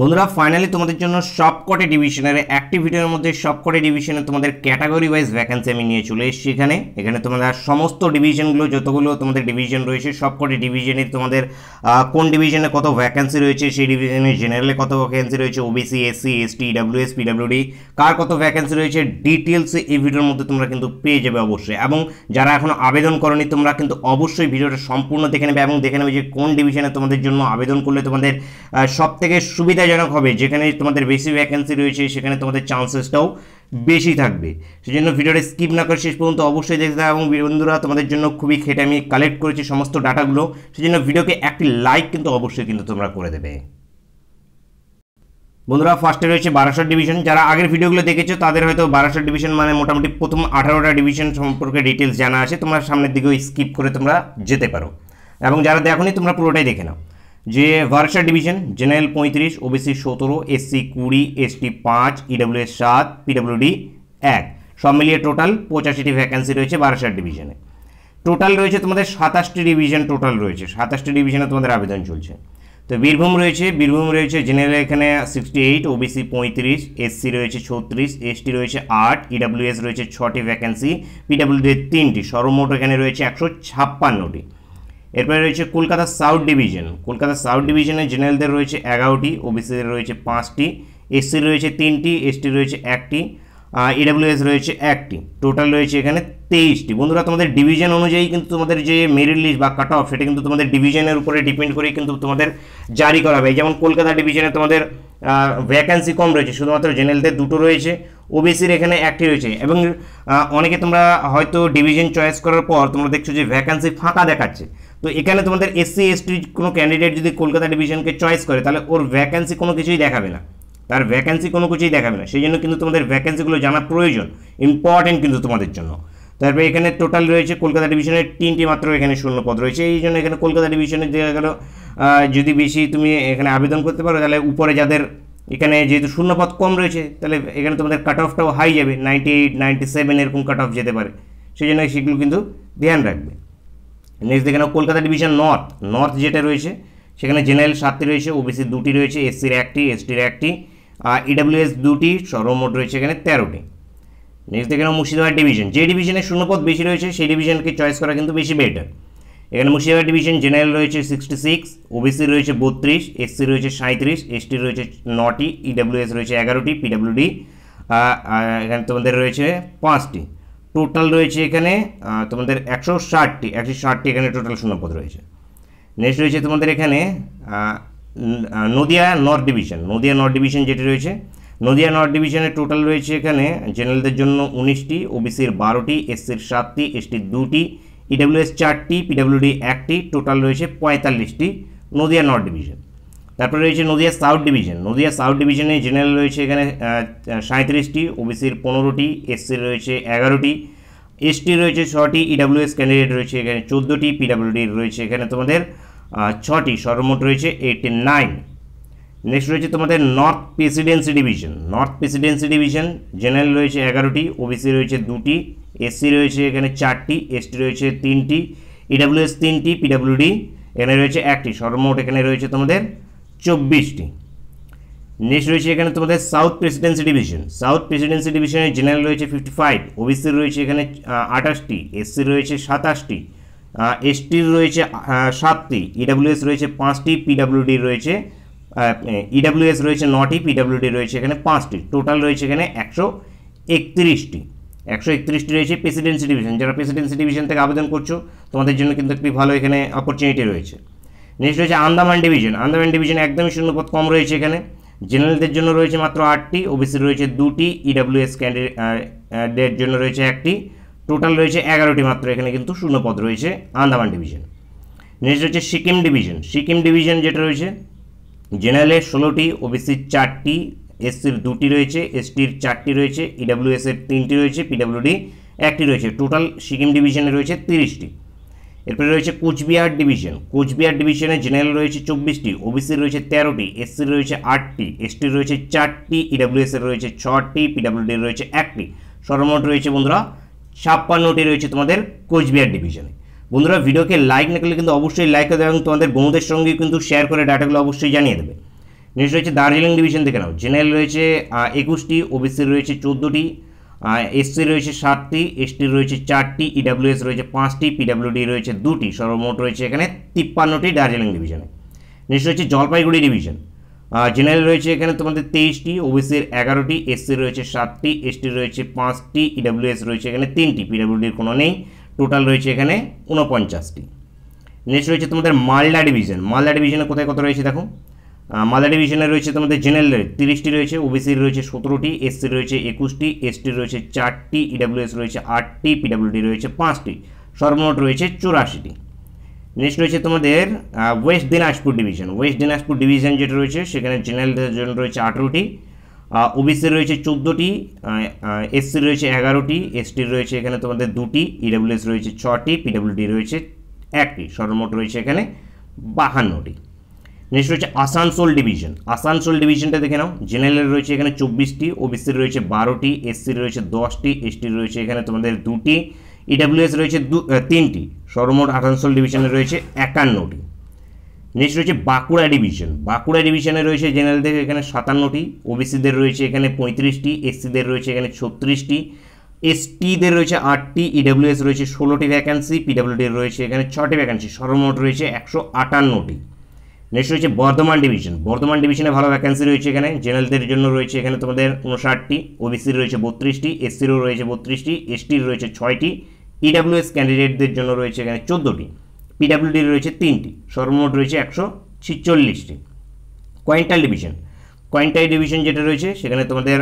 বন্ধুরা ফাইনালি তোমাদের জন্য সবকটি ডিভিশনের ভিডিওর মধ্যে সবকটি ডিভিশনে তোমাদের ক্যাটাগরি ওয়াইজ ভ্যাকেন্সি আমি নিয়ে চলে এসেছি এখানে এখানে তোমাদের সমস্ত ডিভিশনগুলো যতগুলো তোমাদের ডিভিশন রয়েছে সবকটি ডিভিশনের তোমাদের কোন ডিভিশনে কত ভ্যাকেন্সি রয়েছে সেই ডিভিশনে জেনারেলে কত ভ্যাকেন্সি রয়েছে OBC SC ST WS PWD কার কত ভ্যাকেন্সি রয়েছে ডিটেলস এই ভিডিওর মধ্যে তোমরা কিন্তু পেয়ে যাবে অবশ্যই এবং যারা এখন আবেদন করনি তোমরা কিন্তু অবশ্যই ভিডিওটা সম্পূর্ণ দেখে নেবে এবং দেখে নেবে যে কোন ডিভিশনে তোমাদের জন্য আবেদন করলে তোমাদের সবথেকে সুবিধা সুবিধাজনক হবে যেখানে তোমাদের বেশি ভ্যাকেন্সি রয়েছে সেখানে তোমাদের চান্সেসটাও বেশি থাকবে সেই জন্য ভিডিওটা স্কিপ না করে শেষ পর্যন্ত অবশ্যই দেখতে হবে এবং বন্ধুরা তোমাদের জন্য খুবই খেটে আমি কালেক্ট করেছি সমস্ত ডাটাগুলো সেই জন্য ভিডিওকে একটি লাইক কিন্তু অবশ্যই কিন্তু তোমরা করে দেবে বন্ধুরা ফার্স্টে রয়েছে বারাসর ডিভিশন যারা আগের ভিডিওগুলো দেখেছো তাদের হয়তো বারাসর ডিভিশন মানে মোটামুটি প্রথম আঠারোটা ডিভিশন সম্পর্কে ডিটেলস জানা আছে তোমরা সামনের দিকেও স্কিপ করে তোমরা যেতে পারো এবং যারা দেখো তোমরা পুরোটাই দেখে নাও যে ভার্সা ডিভিশন জেনারেল পঁয়ত্রিশ ওবিসি সতেরো এসসি কুড়ি এসটি পাঁচ ইডব্লিউএস e সাত পিডব্লিউডি এক সব মিলিয়ে টোটাল পঁচাশিটি ভ্যাকেন্সি রয়েছে ভার্সার ডিভিশনে টোটাল রয়েছে তোমাদের সাতাশটি ডিভিশন টোটাল রয়েছে সাতাশটি ডিভিশনে তোমাদের আবেদন চলছে তো বীরভূম রয়েছে বীরভূম রয়েছে জেনারেল এখানে সিক্সটি এইট ওবিসি পঁয়ত্রিশ এসসি রয়েছে ছত্রিশ এসটি রয়েছে আট ইডাব্লিউএস e রয়েছে ছটি ভ্যাকেন্সি পিডাব্লিউডি তিনটি সর্বমোট এখানে রয়েছে একশো ছাপ্পান্নটি এরপরে রয়েছে Kolkata south division Kolkata south ডিভিশনে জেনারেলদের রয়েছে এগারোটি ওবিসিদের রয়েছে পাঁচটি এসসি রয়েছে তিনটি এসটি রয়েছে একটি ইডাব্লিউএস রয়েছে একটি টোটাল রয়েছে এখানে তেইশটি বন্ধুরা তোমাদের ডিভিশন অনুযায়ী কিন্তু তোমাদের যে মেরিট লিস্ট বা কাট অফ সেটা কিন্তু তোমাদের ডিভিশনের উপরে ডিপেন্ড করে কিন্তু তোমাদের জারি করা হবে যেমন কলকাতা ডিভিশনে তোমাদের ভ্যাকান্সি কম রয়েছে শুধুমাত্র জেনারেলদের দুটো রয়েছে ওবিসির এখানে একটি রয়েছে এবং অনেকে তোমরা হয়তো ডিভিশন চয়েস করার পর তোমরা দেখছো যে ভ্যাকান্সি ফাঁকা দেখাচ্ছে তো এখানে তোমাদের এসসি এসটির কোনো ক্যান্ডিডেট যদি কলকাতা ডিভিশনকে চয়েস করে তাহলে ওর ভ্যাকেন্সি কোনো কিছুই দেখাবে না তার ভ্যাকেন্সি কোনো কিছুই দেখাবে না সেই জন্য কিন্তু তোমাদের ভ্যাকেন্সিগুলো জানা প্রয়োজন ইম্পর্টেন্ট কিন্তু তোমাদের জন্য তারপরে এখানে টোটাল রয়েছে কলকাতা ডিভিশনের তিনটি মাত্র এখানে শূন্য পদ রয়েছে এই জন্য এখানে কলকাতা ডিভিশনে দেখা গেলো যদি বেশি তুমি এখানে আবেদন করতে পারো তাহলে উপরে যাদের এখানে যেহেতু শূন্যপদ কম রয়েছে তাহলে এখানে তোমাদের কাট অফটাও হাই যাবে নাইনটি এইট নাইনটি সেভেন এরকম কাট অফ যেতে পারে সেই জন্য সেগুলো কিন্তু ধ্যান রাখবে নেক্সট দেখে নাও কলকাতা ডিভিশন নর্থ নর্থ যেটা রয়েছে সেখানে জেনারেল সাতটি রয়েছে ওবিসি দুটি রয়েছে এসসির একটি এসটির একটি আর ইডাব্লিউএস e দুটি সর্বমোট রয়েছে এখানে তেরোটি নেক্সট দেখে নাও মুর্শিদাবাদ ডিভিশন যে ডিভিশনে শূন্যপদ বেশি রয়েছে সেই ডিভিশনকে চয়েস করা কিন্তু বেশি বেটার এখানে মুর্শিদাবাদ ডিভিশন জেনারেল রয়েছে সিক্সটি সিক্স ওবিসি রয়েছে বত্রিশ এসসি রয়েছে সাঁত্রিশ এসটি রয়েছে নটি ইডাব্লিউএস e রয়েছে এগারোটি পিডাব্লিউডি এখানে তোমাদের রয়েছে পাঁচটি টোটাল রয়েছে এখানে তোমাদের একশো ষাটটি একশো ষাটটি এখানে টোটাল শূন্যপদ রয়েছে নেক্সট রয়েছে তোমাদের এখানে Nadia north division Nadia north division যেটি রয়েছে নদিয়া নর্থ ডিভিশনের টোটাল রয়েছে এখানে জেনারেলদের জন্য উনিশটি ওবিসির বারোটি এসসির সাতটি এসটির দুটি ইডাব্লিউএস e চারটি পিডাব্লিউডি একটি টোটাল রয়েছে পঁয়তাল্লিশটি নদিয়া নর্থ ডিভিশন তারপরে রয়েছে Nadia south division Nadia south ডিভিশনে জেনারেল রয়েছে এখানে সাঁত্রিশটি ওবিসির পনেরোটি এসসির রয়েছে এগারোটি এসটি রয়েছে ছটি ইডাব্লিউএস e ক্যান্ডিডেট রয়েছে এখানে চোদ্দোটি পিডাব্লিউডি রয়েছে এখানে তোমাদের ছটি সর্বমোট রয়েছে এইটি নাইন নেক্সট রয়েছে তোমাদের north presidency division north presidency division general রয়েছে এগারোটি ওবিসি রয়েছে দুটি এসসি রয়েছে এখানে চারটি এসটি রয়েছে তিনটি ইডাব্লিউএস e তিনটি পিডাব্লিউডি এখানে রয়েছে একটি সর্বমোট এখানে রয়েছে তোমাদের চব্বিশটি নেক্সট রয়েছে এখানে তোমাদের south presidency division south presidency ডিভিশনের জেনারেল রয়েছে ফিফটি ফাইভ ওবিসি রয়েছে এখানে আঠাশটি এসসির রয়েছে সাতাশটি এসটির রয়েছে সাতটি ইডাব্লিউএস e রয়েছে পাঁচটি পিডাব্লিউডি রয়েছে ইডাব্লিউএস e রয়েছে নটি পিডাব্লিউডি রয়েছে এখানে পাঁচটি টোটাল রয়েছে এখানে একশো একত্রিশটি একশো একত্রিশটি রয়েছে প্রেসিডেন্সি ডিভিশন যারা প্রেসিডেন্সি ডিভিশন থেকে আবেদন করছো তোমাদের জন্য কিন্তু একটি ভালো এখানে অপরচুনিটি রয়েছে নেক্সট রয়েছে আন্দামান ডিভিশন আন্দামান ডিভিশন একদমই শূন্যপদ কম রয়েছে এখানে জেনারেলদের জন্য রয়েছে মাত্র আটটি ওবিসির রয়েছে দুটি ইডাব্লিউএস e ক্যান্ডিডেট জন্য রয়েছে একটি টোটাল রয়েছে এগারোটি মাত্র এখানে কিন্তু শূন্যপদ রয়েছে আন্দামান ডিভিশন নেক্সট হচ্ছে সিকিম ডিভিশন সিকিম ডিভিশন যেটা রয়েছে জেনারেলের ষোলোটি ওবিসির চারটি এসসির দুটি রয়েছে এসটির চারটি রয়েছে ইডাব্লিউএসের e তিনটি রয়েছে পিডাব্লিউডি একটি রয়েছে টোটাল সিকিম ডিভিশনে রয়েছে তিরিশটি এরপরে রয়েছে কোচবিহার ডিভিশন কোচবিহার ডিভিশনে জেনারেল রয়েছে চব্বিশটি ওবিসির রয়েছে তেরোটি এসসির রয়েছে আটটি এসটির রয়েছে চারটি এর রয়েছে ছটি পিডাব্লিউডির রয়েছে একটি সর্বমোট রয়েছে বন্ধুরা ছাপ্পান্নটি রয়েছে তোমাদের কোচবিহার ডিভিশনে বন্ধুরা ভিডিওকে লাইক না করলে কিন্তু অবশ্যই লাইক করে দেবে এবং তোমাদের বন্ধুদের সঙ্গে কিন্তু শেয়ার করে ডাটাগুলো অবশ্যই জানিয়ে দেবে নেক্সট রয়েছে দার্জিলিং ডিভিশন থেকে নাও জেনারেল রয়েছে একুশটি ওবিসির রয়েছে চোদ্দোটি এসসি রয়েছে সাতটি এসটি রয়েছে চারটি ইডাব্লিউএস e রয়েছে পাঁচটি পিডাব্লিউডি রয়েছে দুটি সর্বমোট রয়েছে এখানে তিপ্পান্নটি দার্জিলিং ডিভিশনে নেক্সট রয়েছে জলপাইগুড়ি ডিভিশন জেনারেল রয়েছে এখানে তোমাদের তেইশটি ওবিসির এগারোটি এসসি রয়েছে সাতটি এসটি রয়েছে পাঁচটি ইডাব্লিউএস e রয়েছে এখানে তিনটি পিডাব্লিউডির কোনো নেই টোটাল রয়েছে এখানে ঊনপঞ্চাশটি নেক্সট রয়েছে তোমাদের মালদা ডিভিশন মালদা ডিভিশনে কোথায় কত রয়েছে দেখো মাদার ডিভিশনে রয়েছে তোমাদের জেনারেলের তিরিশটি রয়েছে ওবিসির রয়েছে সতেরোটি এসসির রয়েছে একুশটি এসটির রয়েছে চারটি ইডাব্লিউএস e রয়েছে আটটি পিডাব্লিউডি রয়েছে পাঁচটি সর্বমোট রয়েছে চুরাশিটি নেক্সট রয়েছে তোমাদের west Dinajpur division west Dinajpur division যেটা রয়েছে সেখানে জেনারেলদের জন্য রয়েছে আঠেরোটি ওবিসির রয়েছে চোদ্দোটি এসসির রয়েছে এগারোটি এসটির রয়েছে এখানে তোমাদের দুটি ইডাব্লিউএস e রয়েছে ছটি পিডাব্লিউডি রয়েছে একটি সর্বমোট রয়েছে এখানে বাহান্নটি নেক্সট রয়েছে আসানসোল ডিভিশন আসানসোল ডিভিশনটা দেখে নাও জেনারেলের রয়েছে এখানে চব্বিশটি ওবিসির রয়েছে বারোটি এসসির রয়েছে দশটি এসটির রয়েছে এখানে তোমাদের দুটি ইডাব্লিউএস রয়েছে দু তিনটি সর্বমোট আসানসোল ডিভিশনে রয়েছে একান্নটি নেক্সট রয়েছে বাঁকুড়া ডিভিশন বাঁকুড়া ডিভিশনে রয়েছে জেনারেলদের এখানে সাতান্নটি ওবিসিদের রয়েছে এখানে পঁয়ত্রিশটি এসসিদের রয়েছে এখানে ছত্রিশটি এসটিদের রয়েছে আটটি ইডাব্লিউএস রয়েছে ষোলোটি ভ্যাকান্সি পিডাব্লিউডির রয়েছে এখানে ছটি ভ্যাকান্সি সর্বমোট রয়েছে একশো আটান্নটি নেক্সট রয়েছে বর্ধমান ডিভিশন বর্ধমান ডিভিশনে ভালো ভ্যাকেন্সি রয়েছে এখানে জেনারেলদের জন্য রয়েছে এখানে তোমাদের উনষাটটি ওবিসির রয়েছে বত্রিশটি এসসিরও রয়েছে বত্রিশটি এসটির রয়েছে ছয়টি ইডাব্লিউএস e ক্যান্ডিডেটদের জন্য রয়েছে এখানে চোদ্দোটি পিডাব্লিউডির রয়েছে তিনটি সর্বমোট রয়েছে একশো ছিচল্লিশটি কোয়েন্টাল ডিভিশন কোয়েন্টাই ডিভিশন যেটা রয়েছে সেখানে তোমাদের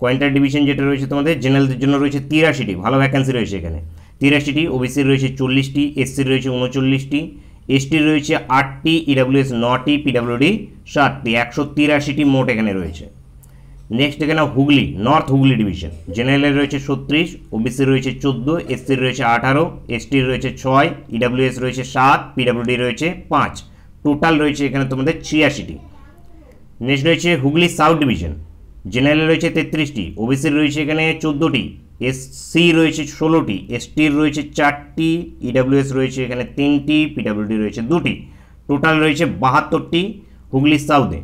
কোয়েন্টাল ডিভিশন যেটা রয়েছে তোমাদের জেনারেলদের জন্য রয়েছে তিরাশিটি ভালো ভ্যাকেন্সি রয়েছে এখানে তিরাশিটি ওবিসির রয়েছে চল্লিশটি এসসির রয়েছে উনচল্লিশটি এসটি রয়েছে আটটি ইডাব্লিউএস e নটি পিডাব্লিউডি সাতটি একশো তিরাশিটি মোট এখানে রয়েছে নেক্সট এখানে হুগলি নর্থ হুগলি ডিভিশন জেনারেলের রয়েছে ছত্রিশ ওবিসির রয়েছে চোদ্দো এসসির রয়েছে আঠারো এসটির রয়েছে ছয় ইডাব্লিউএস e রয়েছে সাত পিডাব্লিউডি রয়েছে পাঁচ টোটাল রয়েছে এখানে তোমাদের ছিয়াশিটি নেক্সট রয়েছে হুগলি সাউথ ডিভিশন জেনারেলে রয়েছে তেত্রিশটি ওবিসির রয়েছে এখানে চোদ্দোটি এস সি রয়েছে ষোলোটি এসটির রয়েছে চারটি ইডাব্লিউএস e রয়েছে এখানে তিনটি পিডাব্লিউডি রয়েছে দুটি টোটাল রয়েছে বাহাত্তরটি হুগলি সাউথে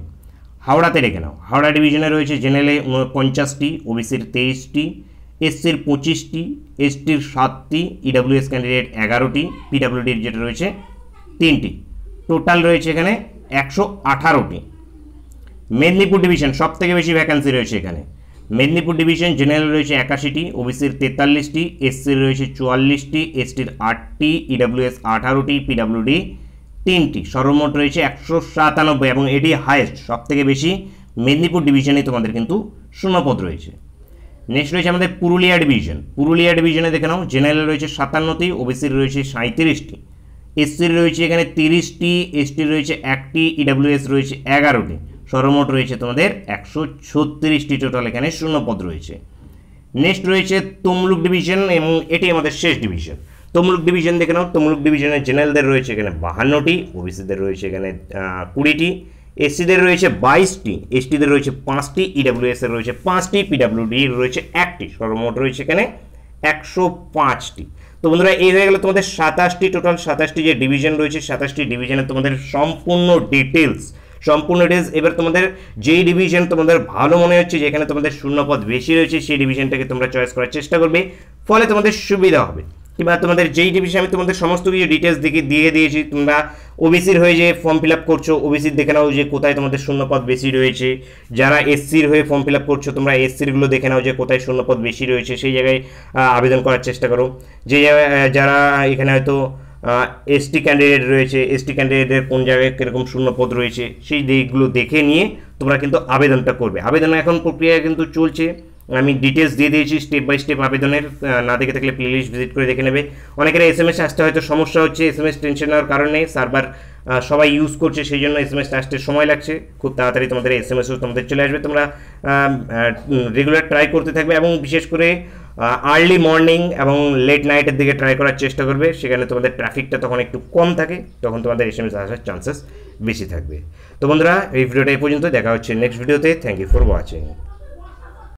হাওড়াতে রেখে নাও হাওড়া ডিভিশনে রয়েছে জেনারেলে পঞ্চাশটি ওবিসির তেইশটি এসসির পঁচিশটি এসটির সাতটি ইডাব্লিউএস e ক্যান্ডিডেট এগারোটি পিডাব্লিউডির যেটা রয়েছে তিনটি টোটাল রয়েছে এখানে একশো আঠারোটি মেদিনীপুর ডিভিশন সব থেকে বেশি ভ্যাকান্সি রয়েছে এখানে মেদিনীপুর ডিভিশন জেনারেল রয়েছে একাশিটি ওবিসির তেতাল্লিশটি এসসির রয়েছে চুয়াল্লিশটি এসটির আটটি ইডাব্লিউএস আঠারোটি পিডাব্লিউডি তিনটি সর্বমোট রয়েছে একশো সাতানব্বই এবং এটি হায়েস্ট থেকে বেশি মেদিনীপুর ডিভিশনে তোমাদের কিন্তু শূন্যপদ রয়েছে নেক্সট রয়েছে আমাদের পুরুলিয়া ডিভিশন পুরুলিয়া ডিভিশনে দেখে নাও জেনারেল রয়েছে সাতান্নটি ওবিসির রয়েছে সাঁত্রিশটি এসসির রয়েছে এখানে তিরিশটি এসটির রয়েছে একটি ইডাব্লিউএস রয়েছে এগারোটি সর্বমোট রয়েছে তোমাদের একশো ছত্রিশটি টোটাল এখানে শূন্যপদ রয়েছে নেক্সট রয়েছে তমলুক ডিভিশন এবং এটি আমাদের শেষ ডিভিশন তমলুক ডিভিশন দেখে নাও তমলুক ডিভিশনের জেনারেলদের রয়েছে এখানে বাহান্নটি ওবিসিদের রয়েছে এখানে কুড়িটি এসসিদের রয়েছে বাইশটি এসটিদের রয়েছে পাঁচটি ইডাব্লিউএস e এর রয়েছে পাঁচটি পিডাব্লিউডি রয়েছে একটি সর্বমোট রয়েছে এখানে একশো পাঁচটি তো বন্ধুরা এই হয়ে গেলে তোমাদের সাতাশটি টোটাল সাতাশটি যে ডিভিশন রয়েছে সাতাশটি ডিভিশনে তোমাদের সম্পূর্ণ ডিটেলস সম্পূর্ণ ডেজ এবার তোমাদের যেই ডিভিশন তোমাদের ভালো মনে হচ্ছে যেখানে তোমাদের শূন্যপদ বেশি রয়েছে সেই ডিভিশনটাকে তোমরা চয়েস করার চেষ্টা করবে ফলে তোমাদের সুবিধা হবে কিংবা তোমাদের যেই ডিভিশন আমি তোমাদের সমস্ত কিছু ডিটেলস দিকে দিয়ে দিয়েছি তোমরা ওবিসির হয়ে যে ফর্ম ফিল আপ করছো ওবিসির দেখে নাও যে কোথায় তোমাদের শূন্যপদ বেশি রয়েছে যারা এসসির হয়ে ফর্ম ফিল আপ করছো তোমরা এসসিরগুলো দেখে নাও যে কোথায় শূন্যপদ বেশি রয়েছে সেই জায়গায় আবেদন করার চেষ্টা করো যে যারা এখানে হয়তো এসটি ক্যান্ডিডেট রয়েছে এসটি ক্যান্ডিডেটের কোন জায়গায় কীরকম শূন্যপদ রয়েছে সেই দিকগুলো দেখে নিয়ে তোমরা কিন্তু আবেদনটা করবে আবেদন এখন প্রক্রিয়া কিন্তু চলছে আমি ডিটেলস দিয়ে দিয়েছি স্টেপ বাই স্টেপ আবেদনের না দেখে থাকলে প্লেলিস্ট ভিজিট করে দেখে নেবে অনেকের এস এম এস আসতে হয়তো সমস্যা হচ্ছে এস এম এস টেনশন হওয়ার কারণে সার্ভার সবাই ইউজ করছে সেই জন্য এস এম এস আসতে সময় লাগছে খুব তাড়াতাড়ি তোমাদের এস এম এসও তোমাদের চলে আসবে তোমরা রেগুলার ট্রাই করতে থাকবে এবং বিশেষ করে আর্লি মর্নিং এবং লেট নাইটের দিকে ট্রাই করার চেষ্টা করবে সেখানে তোমাদের ট্রাফিকটা তখন একটু কম থাকে তখন তোমাদের এস এম এস আসার চান্সেস বেশি থাকবে তো বন্ধুরা এই ভিডিওটা এই পর্যন্ত দেখা হচ্ছে নেক্সট ভিডিওতে থ্যাংক ইউ ফর ওয়াচিং